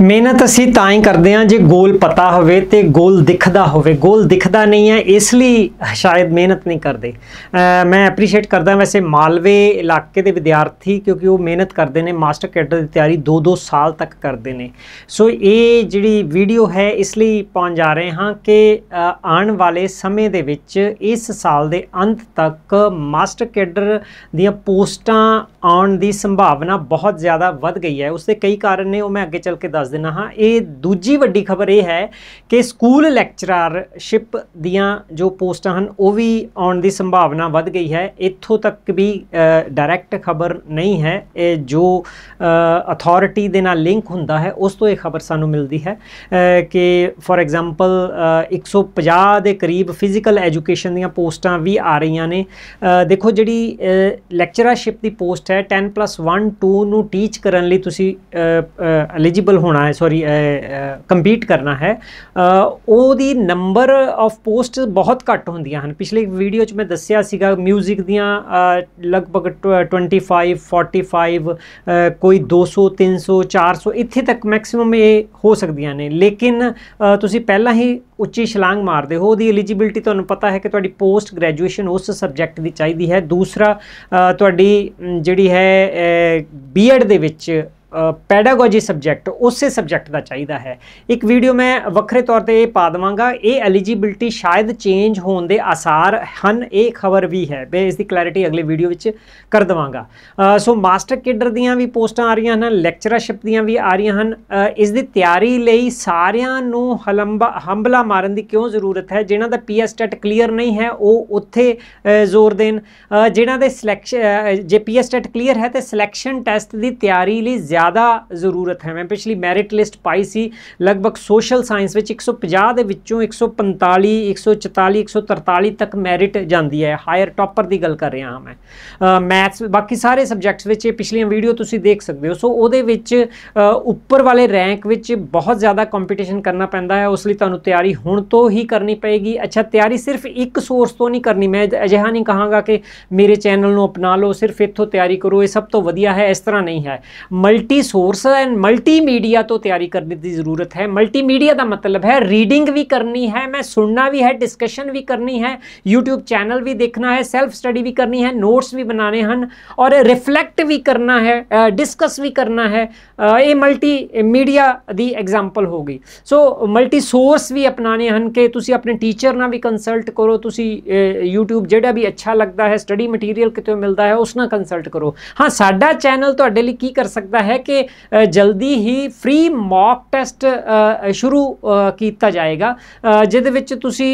ਮਿਹਨਤ ਅਸੀਂ ਤਾਂ ਹੀ ਕਰਦੇ ਹਾਂ ਜੇ ਗੋਲ ਪਤਾ ਹੋਵੇ ਤੇ ਗੋਲ ਦਿਖਦਾ ਹੋਵੇ ਗੋਲ ਦਿਖਦਾ ਨਹੀਂ ਹੈ ਇਸ ਲਈ ਸ਼ਾਇਦ ਮਿਹਨਤ ਨਹੀਂ ਕਰਦੇ ਮੈਂ ਐਪਰੀਸ਼ੀਏਟ ਕਰਦਾ ਵੈਸੇ ਮਾਲਵੇ ਇਲਾਕੇ ਦੇ ਵਿਦਿਆਰਥੀ ਕਿਉਂਕਿ ਉਹ ਮਿਹਨਤ ਕਰਦੇ ਨੇ ਮਾਸਟਰ ਕੈਡਰ ਦੀ ਤਿਆਰੀ 2-2 ਸਾਲ ਤੱਕ ਕਰਦੇ ਨੇ ਸੋ ਇਹ ਜਿਹੜੀ ਵੀਡੀਓ ਹੈ ਇਸ ਲਈ ਪਾਉਣ ਜਾ ਰਹੇ ਹਾਂ ਕਿ ਆਉਣ ਵਾਲੇ ਸਮੇਂ ਦੇ ਵਿੱਚ ਇਸ ਸਾਲ ਦੇ ਅੰਤ ਤੱਕ ਮਾਸਟਰ ਕੈਡਰ ਦੀਆਂ ਪੋਸਟਾਂ ਆਉਣ ਦੀ ਸੰਭਾਵਨਾ ਬਹੁਤ ਜ਼ਿਆਦਾ ਵੱਧ ਗਈ ਹੈ ਉਸ ਦੇ ਕਈ ਕਾਰਨ ਨੇ ਉਹ ਮੈਂ ਅੱਗੇ ਚੱਲ ਕੇ ਦੱਸ ਦਿੰਨਾ ਹਾਂ ਇਹ ਦੂਜੀ ਵੱਡੀ ਖਬਰ ਇਹ ਹੈ ਕਿ ਸਕੂਲ ਲੈਕਚਰਰਸ਼ਿਪ ਦੀਆਂ ਜੋ ਪੋਸਟਾਂ ਹਨ ਉਹ ਵੀ ਆਉਣ ਦੀ ਸੰਭਾਵਨਾ ਵੱਧ ਗਈ ਹੈ ਇੱਥੋਂ ਤੱਕ ਵੀ ਡਾਇਰੈਕਟ ਖਬਰ ਨਹੀਂ ਹੈ ਇਹ ਜੋ ਅਥਾਰਟੀ ਦੇ ਨਾਲ ਲਿੰਕ ਹੁੰਦਾ ਹੈ ਉਸ ਤੋਂ ਇਹ ਖਬਰ ਸਾਨੂੰ ਮਿਲਦੀ ਹੈ ਕਿ ਫੋਰ ਐਗਜ਼ਾਮਪਲ 150 ਦੇ ਕਰੀਬ ਫਿਜ਼ੀਕਲ ਐਜੂਕੇਸ਼ਨ ਦੀਆਂ ਪੋਸਟਾਂ ਵੀ ਆ ਰਹੀਆਂ ਨੇ ਦੇਖੋ ਜਿਹੜੀ ਲੈਕਚਰਰਸ਼ਿਪ ਦੀ ਪੋਸਟ ਹੈ 10+1 2 ਨੂੰ ਟੀਚ ਕਰਨ ਲਈ ਤੁਸੀਂ ਐਲੀਜੀਬਲ ਹੋ ਹੋਣਾ ਹੈ ਸੌਰੀ ਕੰਪੀਟ ਕਰਨਾ ਹੈ ਉਹਦੀ ਨੰਬਰ ਆਫ ਪੋਸਟ ਬਹੁਤ ਘੱਟ ਹੁੰਦੀਆਂ ਹਨ ਪਿਛਲੇ ਵੀਡੀਓ 'ਚ ਮੈਂ ਦੱਸਿਆ ਸੀਗਾ 뮤직 ਦੀਆਂ ਲਗਭਗ 25 45 ਕੋਈ 200 300 400 ਇੱਥੇ ਤੱਕ ਮੈਕਸਿਮਮ ਇਹ ਹੋ ਸਕਦੀਆਂ ਨੇ ਲੇਕਿਨ ਤੁਸੀਂ ਪਹਿਲਾਂ ਹੀ ਉੱਚੀ ਛਲਾਂਗ ਮਾਰਦੇ ਹੋ ਉਹਦੀ ਐਲੀਜੀਬਿਲਟੀ ਤੁਹਾਨੂੰ ਪਤਾ ਹੈ ਕਿ ਤੁਹਾਡੀ ਪੋਸਟ ਗ੍ਰੈਜੂਏਸ਼ਨ ਉਸ ਸਬਜੈਕਟ ਦੀ ਚਾਹੀਦੀ ਹੈ ਦੂਸਰਾ ਤੁਹਾਡੀ ਜਿਹੜੀ ਹੈ ਬੀਐਡ ਦੇ ਵਿੱਚ ਪੈਡਾਗੋਜੀ ਸਬਜੈਕਟ ਉਸੇ ਸਬਜੈਕਟ ਦਾ ਚਾਹੀਦਾ ਹੈ ਇੱਕ ਵੀਡੀਓ ਮੈਂ ਵੱਖਰੇ ਤੌਰ ਤੇ ਇਹ ਪਾ ਦਵਾਂਗਾ ਇਹ ਐਲੀਜੀਬਿਲਟੀ ਸ਼ਾਇਦ ਚੇਂਜ ਹੋਣ ਦੇ ਆਸਾਰ ਹਨ ਇਹ ਖਬਰ ਵੀ ਹੈ ਬੇ ਇਸ ਦੀ ਕਲੈਰਿਟੀ ਅਗਲੇ ਵੀਡੀਓ ਵਿੱਚ ਕਰ ਦਵਾਂਗਾ ਸੋ ਮਾਸਟਰ ਕੇਡਰ ਦੀਆਂ ਵੀ ਪੋਸਟਾਂ ਆ ਰਹੀਆਂ ਹਨ ਲੈਕਚਰਰਸ਼ਿਪ ਦੀਆਂ ਵੀ ਆ ਰਹੀਆਂ ਹਨ ਇਸ ਦੀ ਤਿਆਰੀ ਲਈ ਸਾਰਿਆਂ ਨੂੰ ਹਲੰਬਾ ਹੰਬਲਾ ਮਾਰਨ ਦੀ ਕਿਉਂ ਜ਼ਰੂਰਤ ਹੈ ਜਿਨ੍ਹਾਂ ਦਾ ਪੀਐਸ ਟੈਟ ਕਲੀਅਰ ਨਹੀਂ ਹੈ ਉਹ ਉੱਥੇ ਜ਼ੋਰ ਦੇਣ ਜਿਨ੍ਹਾਂ ਦੇ ਸਿਲੈਕਸ਼ਨ ਜੇ ਪੀਐਸ ਟੈਟ ਕਲੀਅਰ ਹੈ ਤੇ ਸਿਲੈਕਸ਼ਨ ਟੈਸਟ ਦੀ ਤਿਆਰੀ ਲਈ ਜ਼ਿਆਦਾ ਜ਼ਰੂਰਤ ਹੈ ਮੈਂ ਪਿਛਲੀ ਮੈਰਿਟ ਲਿਸਟ ਪਾਈ ਸੀ ਲਗਭਗ ਸੋਸ਼ਲ ਸਾਇੰਸ ਵਿੱਚ 150 ਦੇ ਵਿੱਚੋਂ 145 144 143 ਤੱਕ ਮੈਰਿਟ ਜਾਂਦੀ ਹੈ ਹਾਇਰ ਟੌਪਰ ਦੀ ਗੱਲ ਕਰ ਰਿਹਾ ਹਾਂ ਮੈਂ ਮੈਥਸ ਬਾਕੀ ਸਾਰੇ ਸਬਜੈਕਟਸ ਵਿੱਚ ਇਹ ਪਿਛਲੀਆਂ ਵੀਡੀਓ ਤੁਸੀਂ ਦੇਖ ਸਕਦੇ ਹੋ ਸੋ ਉਹਦੇ ਵਿੱਚ ਉੱਪਰ ਵਾਲੇ ਰੈਂਕ ਵਿੱਚ ਬਹੁਤ ਜ਼ਿਆਦਾ ਕੰਪੀਟੀਸ਼ਨ ਕਰਨਾ ਪੈਂਦਾ ਹੈ ਉਸ ਲਈ ਤੁਹਾਨੂੰ ਤਿਆਰੀ ਹੁਣ ਤੋਂ ਹੀ ਕਰਨੀ ਪਏਗੀ ਅੱਛਾ ਤਿਆਰੀ ਸਿਰਫ ਇੱਕ ਸੋਰਸ ਤੋਂ ਨਹੀਂ ਕਰਨੀ ਮੈਂ ਅਜਿਹਾ ਨਹੀਂ ਕਹਾਂਗਾ ਕਿ ਮੇਰੇ ਚੈਨਲ ਨੂੰ ਅਪਣਾ ਲਓ ਸਿਰਫ ਇੱਥੋਂ ਤਿਆਰੀ ਕਰੋ ਇਹ ਸਭ ਤੋਂ ਵਧੀਆ ਹੈ ਇਸ ਤਰ੍ਹਾਂ ਨਹੀਂ ਹੈ multi multi source and multimedia ਤੋਂ ਤਿਆਰੀ ਕਰਨ ਦੀ ਜ਼ਰੂਰਤ ਹੈ ਮਲਟੀਮੀਡੀਆ ਦਾ ਮਤਲਬ ਹੈ ਰੀਡਿੰਗ ਵੀ ਕਰਨੀ ਹੈ ਮੈਂ ਸੁਣਨਾ ਵੀ ਹੈ ਡਿਸਕਸ਼ਨ ਵੀ ਕਰਨੀ ਹੈ YouTube ਚੈਨਲ ਵੀ ਦੇਖਣਾ ਹੈ ਸੈਲਫ ਸਟੱਡੀ ਵੀ ਕਰਨੀ ਹੈ ਨੋਟਸ ਵੀ ਬਣਾਉਣੇ ਹਨ ਔਰ ਰਿਫਲੈਕਟ ਵੀ ਕਰਨਾ ਹੈ ਡਿਸਕਸ ਵੀ ਕਰਨਾ ਹੈ ਇਹ ਮਲਟੀ ਮੀਡੀਆ ਦੀ ਐਗਜ਼ਾਮਪਲ ਹੋ ਗਈ ਸੋ ਮਲਟੀ ਸੋਰਸ ਵੀ ਅਪਣਾਣੇ ਹਨ ਕਿ ਤੁਸੀਂ ਆਪਣੇ ਟੀਚਰ ਨਾਲ ਵੀ ਕੰਸਲਟ ਕਰੋ ਤੁਸੀਂ YouTube ਜਿਹੜਾ ਵੀ ਅੱਛਾ ਲੱਗਦਾ ਹੈ ਸਟੱਡੀ ਮਟੀਰੀਅਲ ਕਿਤੇ ਮਿਲਦਾ ਹੈ ਉਸ ਨਾਲ ਕੰਸਲਟ ਕਰੋ ਹਾਂ ਸਾਡਾ ਚੈਨਲ ਤੁਹਾਡੇ ਲਈ ਕੀ ਕਰ ਸਕਦਾ ਹੈ ਕਿ ਜਲਦੀ ਹੀ ਫ੍ਰੀ ਮੌਕ ਟੈਸਟ ਸ਼ੁਰੂ ਕੀਤਾ ਜਾਏਗਾ ਜਿਹਦੇ ਵਿੱਚ ਤੁਸੀਂ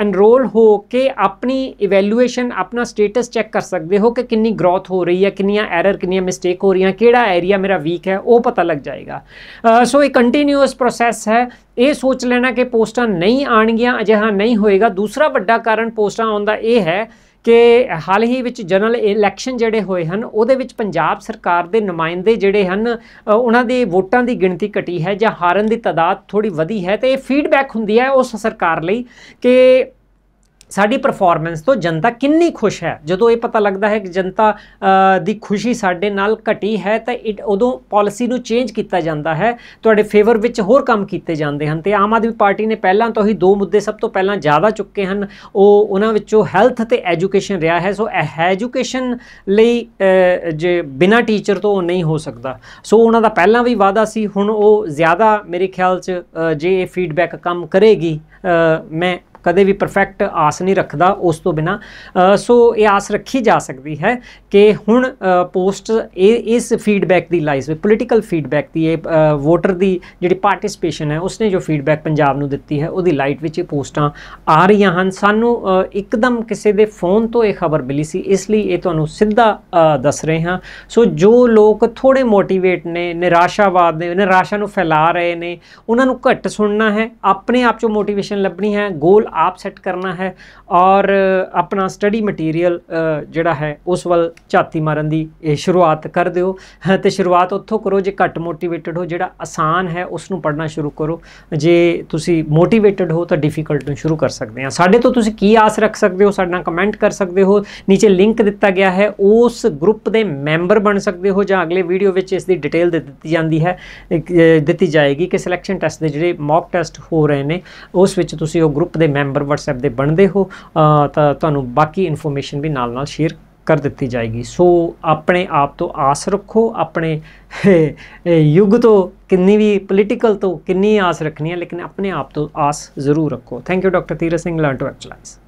ਐਨਰੋਲ ਹੋ ਕੇ ਆਪਣੀ ਇਵੈਲੂਏਸ਼ਨ ਆਪਣਾ ਸਟੇਟਸ ਚੈੱਕ ਕਰ ਸਕਦੇ ਹੋ ਕਿ ਕਿੰਨੀ ਗਰੋਥ ਹੋ ਰਹੀ ਹੈ ਕਿੰਨੀਆਂ ਐਰਰ ਕਿੰਨੀਆਂ ਮਿਸਟੇਕ ਹੋ ਰਹੀਆਂ ਕਿਹੜਾ ਏਰੀਆ ਮੇਰਾ ਵੀਕ ਹੈ ਉਹ ਪਤਾ ਲੱਗ ਜਾਏਗਾ ਸੋ ਇਹ ਕੰਟੀਨਿਊਸ ਪ੍ਰੋਸੈਸ ਹੈ ਇਹ ਸੋਚ ਲੈਣਾ ਕਿ ਪੋਸਟਾਂ ਨਹੀਂ ਆਣਗੀਆਂ ਅਜਿਹਾ ਨਹੀਂ ਹੋਏਗਾ ਦੂਸਰਾ ਵੱਡਾ ਕਾਰਨ ਪੋਸਟਾਂ ਆਉਣ ਦਾ ਇਹ ਹੈ ਕਿ ਹਾਲ ਹੀ ਵਿੱਚ ਜਨਰਲ ਇਲੈਕਸ਼ਨ ਜਿਹੜੇ ਹੋਏ ਹਨ ਉਹਦੇ ਵਿੱਚ ਪੰਜਾਬ ਸਰਕਾਰ ਦੇ ਨੁਮਾਇੰਦੇ ਜਿਹੜੇ ਹਨ ਉਹਨਾਂ ਦੇ ਵੋਟਾਂ ਦੀ ਗਿਣਤੀ ਘਟੀ ਹੈ ਜਾਂ ਹਾਰਨ ਦੀ ਤਾਦਾਦ ਥੋੜੀ ਵਧੀ ਹੈ ਤੇ ਇਹ ਫੀਡਬੈਕ ਹੁੰਦੀ ਹੈ ਉਸ ਸਰਕਾਰ ਲਈ ਕਿ ਸਾਡੀ ਪਰਫਾਰਮੈਂਸ ਤੋਂ ਜਨਤਾ ਕਿੰਨੀ ਖੁਸ਼ ਹੈ ਜਦੋਂ ਇਹ ਪਤਾ ਲੱਗਦਾ ਹੈ ਕਿ ਜਨਤਾ ਦੀ ਖੁਸ਼ੀ ਸਾਡੇ ਨਾਲ ਘਟੀ ਹੈ ਤਾਂ ਇਟ ਉਦੋਂ ਪਾਲਿਸੀ ਨੂੰ ਚੇਂਜ ਕੀਤਾ ਜਾਂਦਾ ਹੈ ਤੁਹਾਡੇ ਫੇਵਰ ਵਿੱਚ ਹੋਰ ਕੰਮ ਕੀਤੇ ਜਾਂਦੇ ਹਨ ਤੇ ਆਮ ਆਦਮੀ ਪਾਰਟੀ ਨੇ ਪਹਿਲਾਂ ਤੋਂ ਹੀ ਦੋ ਮੁੱਦੇ ਸਭ ਤੋਂ ਪਹਿਲਾਂ ਜ਼ਿਆਦਾ ਚੁੱਕੇ ਹਨ ਉਹ ਉਹਨਾਂ ਵਿੱਚੋਂ ਹੈਲਥ ਤੇ ਐਜੂਕੇਸ਼ਨ ਰਿਹਾ ਹੈ ਸੋ ਐਜੂਕੇਸ਼ਨ ਲਈ ਜੇ ਬਿਨਾ ਟੀਚਰ ਤੋਂ ਨਹੀਂ ਹੋ ਸਕਦਾ ਸੋ ਉਹਨਾਂ ਦਾ ਪਹਿਲਾਂ ਵੀ ਵਾਅਦਾ ਸੀ ਹੁਣ ਉਹ ਜ਼ਿਆਦਾ ਮੇਰੇ ਖਿਆਲ 'ਚ ਜੇ ਇਹ ਫੀਡਬੈਕ ਕੰਮ ਕਰੇਗੀ ਮੈਂ ਕਦੇ ਵੀ ਪਰਫੈਕਟ ਆਸ ਨਹੀਂ ਰੱਖਦਾ ਉਸ ਤੋਂ ਬਿਨਾ ਸੋ ਇਹ ਆਸ ਰੱਖੀ ਜਾ ਸਕਦੀ ਹੈ ਕਿ ਹੁਣ ਪੋਸਟ ਇਸ ਫੀਡਬੈਕ ਦੀ ਲਾਈਸ ਵੀ ਪੋਲੀਟੀਕਲ ਫੀਡਬੈਕ ਦੀ ਇਹ ਵੋਟਰ ਦੀ ਜਿਹੜੀ ਪਾਰਟਿਸਪੇਸ਼ਨ ਹੈ ਉਸਨੇ ਜੋ ਫੀਡਬੈਕ ਪੰਜਾਬ ਨੂੰ ਦਿੱਤੀ ਹੈ ਉਹਦੀ ਲਾਈਟ ਵਿੱਚ ਇਹ ਪੋਸਟਾਂ ਆ ਰਹੀਆਂ ਹਨ ਸਾਨੂੰ ਇੱਕਦਮ ਕਿਸੇ ਦੇ ਫੋਨ ਤੋਂ ਇਹ ਖਬਰ ਮਿਲੀ ਸੀ ਇਸ ਲਈ ਇਹ ਤੁਹਾਨੂੰ ਸਿੱਧਾ ਦੱਸ ਰਹੇ ਹਾਂ ਸੋ ਜੋ ਲੋਕ ਥੋੜੇ ਮੋਟੀਵੇਟ ਨੇ ਨਿਰਾਸ਼ਾਵਾਦ ਨੇ ਨਿਰਾਸ਼ਾ ਨੂੰ ਫੈਲਾ ਰਹੇ ਨੇ ਉਹਨਾਂ ਨੂੰ ਘੱਟ ਸੁਣਨਾ ਹੈ ਆਪਣੇ ਆਪ ਚੋਂ ਮੋਟੀਵੇਸ਼ਨ ਲੱਭਣੀ ਹੈ ਗੋਲ ਆਪ ਸੈੱਟ ਕਰਨਾ ਹੈ ਔਰ ਆਪਣਾ ਸਟੱਡੀ ਮਟੀਰੀਅਲ ਜਿਹੜਾ ਹੈ ਉਸ ਵੱਲ ਝਾਤੀ ਮਾਰਨ ਦੀ ਇਹ ਸ਼ੁਰੂਆਤ ਕਰ ਦਿਓ ਤੇ ਸ਼ੁਰੂਆਤ ਉੱਥੋਂ ਕਰੋ ਜੇ ਘੱਟ ਮੋਟੀਵੇਟਡ ਹੋ ਜਿਹੜਾ ਆਸਾਨ ਹੈ ਉਸ ਨੂੰ ਪੜਨਾ ਸ਼ੁਰੂ ਕਰੋ ਜੇ ਤੁਸੀਂ ਮੋਟੀਵੇਟਡ ਹੋ ਤਾਂ ਡਿਫਿਕਲਟ ਨੂੰ ਸ਼ੁਰੂ ਕਰ ਸਕਦੇ ਆ ਸਾਡੇ ਤੋਂ ਤੁਸੀਂ ਕੀ ਆਸ ਰੱਖ ਸਕਦੇ ਹੋ ਸਾਡਾ ਕਮੈਂਟ ਕਰ ਸਕਦੇ ਹੋ ਨੀਚੇ ਲਿੰਕ ਦਿੱਤਾ ਗਿਆ ਹੈ ਉਸ ਗਰੁੱਪ ਦੇ ਮੈਂਬਰ ਬਣ ਸਕਦੇ ਹੋ ਜਾਂ ਅਗਲੇ ਵੀਡੀਓ ਵਿੱਚ ਇਸ ਦੀ ਡਿਟੇਲ ਦੇ ਦਿੱਤੀ ਜਾਂਦੀ ਹੈ ਦਿੱਤੀ ਜਾਏਗੀ ਕਿ ਸਿਲੈਕਸ਼ਨ ਟੈਸਟ ਦੇ ਜਿਹੜੇ ਮੌਕ ਟੈਸਟ ਹੋ ਰਹੇ ਨੇ ਉਸ ਵਿੱਚ ਤੁਸੀਂ ਉਹ ਗਰੁੱਪ ਦੇ ਮੈਂਬਰ WhatsApp ਦੇ ਬਣਦੇ ਹੋ ਤਾਂ ਤੁਹਾਨੂੰ ਬਾਕੀ ਇਨਫੋਰਮੇਸ਼ਨ ਵੀ ਨਾਲ-ਨਾਲ ਸ਼ੇਅਰ ਕਰ ਦਿੱਤੀ ਜਾਏਗੀ ਸੋ ਆਪਣੇ ਆਪ ਤੋਂ ਆਸ ਰੱਖੋ ਆਪਣੇ ਯੁੱਗ ਤੋਂ ਕਿੰਨੀ ਵੀ ਪੋਲੀਟੀਕਲ ਤੋਂ ਕਿੰਨੀ ਆਸ ਰੱਖਣੀ ਹੈ ਲੇਕਿਨ ਆਪਣੇ ਆਪ ਤੋਂ ਆਸ ਜ਼ਰੂਰ ਰੱਖੋ ਥੈਂਕ ਯੂ ਡਾਕਟਰ ਤੀਰ ਸਿੰਘ ਲਰਨ ਟੂ ਐਕਚੁਅਲਾਈਜ਼